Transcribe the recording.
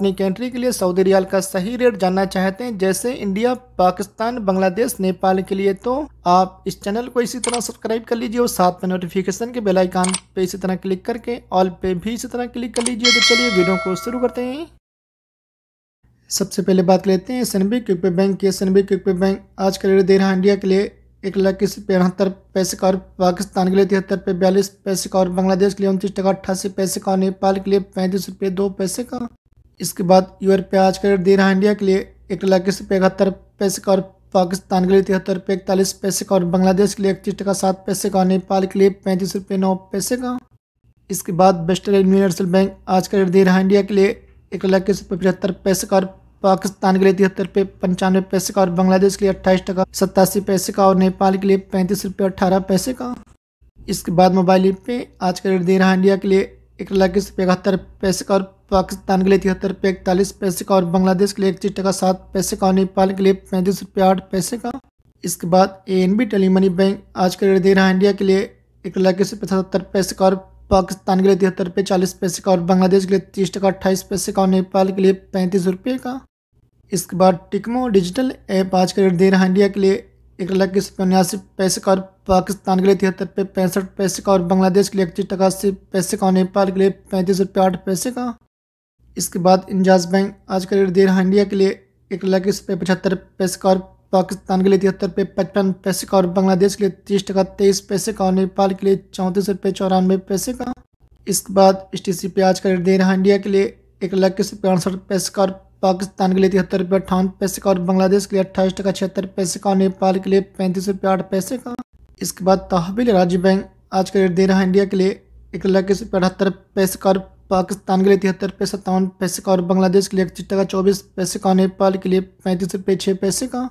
अपनी कंट्री के लिए सऊदी रियाल का सही रेट जानना चाहते हैं जैसे इंडिया पाकिस्तान बांग्लादेश नेपाल के लिए तो आप इस चैनल को इसी तरह सब्सक्राइब कर लीजिए और साथ में नोटिफिकेशन के बेल आइकान पे इसी तरह क्लिक करके ऑल पे भी इसी तरह क्लिक कर लीजिए तो चलिए वीडियो को शुरू करते हैं सबसे पहले बात लेते हैं एस एन बी क्यूपे बैंक की एस एन बी क्यूपे बैंक आज का रेट दे रहा है इंडिया के लिए एक लाख इक्कीस रुपये अठहत्तर पैसे का और पाकिस्तान के लिए तिहत्तर रुपये बयालीस पैसे का और बांग्लादेश के लिए उनतीस टका अट्ठासी पैसे का और नेपाल के लिए पैंतीस रुपये दो पैसे का इसके बाद आर आज का रेट दे रहा है इंडिया के लिए एक लाख इक्कीस रुपये इकहत्तर पैसे का और पाकिस्तान के लिए तिहत्तर रुपये इकतालीस पैसे का और बांग्लादेश के लिए इकतीस टका सात पैसे का नेपाल के लिए पैंतीस रुपये नौ पैसे का इसके बाद वेस्टर्न यूनिवर्सल बैंक आज का रेट दे रहा है इंडिया के लिए एक लाख इक्कीस रुपये पचहत्तर पैसे का और पाकिस्तान के लिए तिहत्तर रुपये पंचानवे पैसे का और बांग्लादेश के लिए अट्ठाईस टका सत्तासी पैसे का और नेपाल के लिए पैंतीस रुपये अट्ठारह पैसे का इसके बाद मोबाइल पे आज का रेट दे रहा है इंडिया के लिए एक लाख इक्कीस रुपये इकहत्तर पैसे का और पाकिस्तान के लिए तिहत्तर रुपये इकतालीस पैसे का और बांग्लादेश के लिए इकतीस टका सात पैसे का और नेपाल के लिए पैंतीस रुपये आठ पैसे का इसके बाद A N B tele money bank आज का रेट दे रहा है इंडिया के लिए एक लाख इक्कीस पचहत्तर पैसे का और पाकिस्तान के लिए तिहत्तर रुपये चालीस पैसे का और बांग्लादेश के लिए तीस टका अट्ठाईस पैसे का और नेपाल के लिए पैंतीस रुपये का इसके बाद टिकमो डिजिटल ऐप आज का रेट दे रहा है इंडिया के लिए एक लाख इक्कीस रुपये उन्यासी पैसे का और पाकिस्तान के लिए तिहत्तर रुपये पैंसठ पैसे का और बांग्लादेश के लिए इकतीस टका अस्सी पैसे का और नेपाल के लिए पैंतीस रुपये आठ पैसे का इसके बाद इंजाज बैंक आज का रेट दे रहा है इंडिया के लिए एक लाख इस पे पचहत्तर पैसे का और पाकिस्तान के लिए तिहत्तर पे पचपन पैसे का और बांग्लादेश के लिए तीस टका तेईस पैसे का और नेपाल के लिए चौंतीस रुपये चौरानवे पैसे का इसके बाद एस टी सी पे आज का रेट दे रहा है इंडिया के लिए एक लाख इक्कीस रुपये अड़सठ पैसे का और पाकिस्तान के लिए तिहत्तर रुपये अट्ठावन पैसे का और बांग्लादेश के लिए अट्ठाईस टका छिहत्तर पैसे का और नेपाल के लिए पैंतीस रुपये आठ पैसे का इसके बाद तहबिल राज्य बैंक आज का रेट दे रहा है इंडिया के लिए एक लाख इक्कीस रुपये अठहत्तर पैसे का और पाकिस्तान के लिए तिहत्तर पैसे सत्तावन पैसे का और बांग्लादेश के लिए इकतीस टका चौबीस पैसे का नेपाल के लिए पैंतीस रुपये छः पैसे का